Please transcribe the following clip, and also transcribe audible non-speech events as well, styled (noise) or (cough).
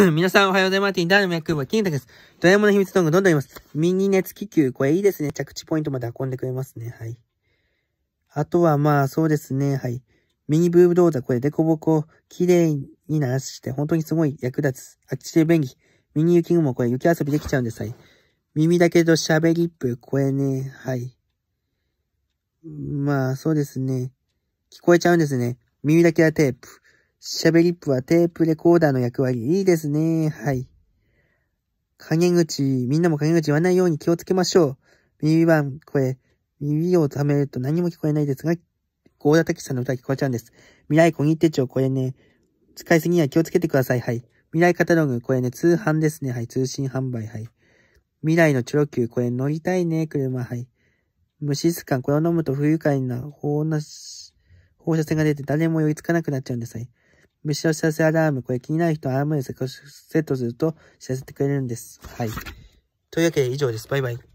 (clears throat) 皆さんおはようございます。ティンダーの脈部、金太です。ドラえもんの秘密道具どんどんいます。ミニ熱気球、これいいですね。着地ポイントまで運んでくれますね。はい。あとはまあ、そうですね。はい。ミニブーブローザ、これデコボコ、綺麗にならして、本当にすごい役立つ。あっちで便利。ミニ雪雲、これ雪遊びできちゃうんです。はい。耳だけど喋りっぷ、これね。はい。まあ、そうですね。聞こえちゃうんですね。耳だけはテープ。喋りっぷはテープレコーダーの役割。いいですね。はい。陰口、みんなも陰口言わないように気をつけましょう。耳番、声。耳を溜めると何も聞こえないですが、ゴーダタキさんの歌聞こえちゃうんです。未来小切手帳、これね、使いすぎには気をつけてください。はい。未来カタログ、これね、通販ですね。はい。通信販売、はい。未来のチョロ Q、これ乗りたいね、車、はい。無視質感、これを飲むと不愉快な放射線が出て誰も寄りつかなくなっちゃうんです。はい。虫の知らせアラーム。これ気になる人はアラームにセットすると知らせてくれるんです。はい。というわけで以上です。バイバイ。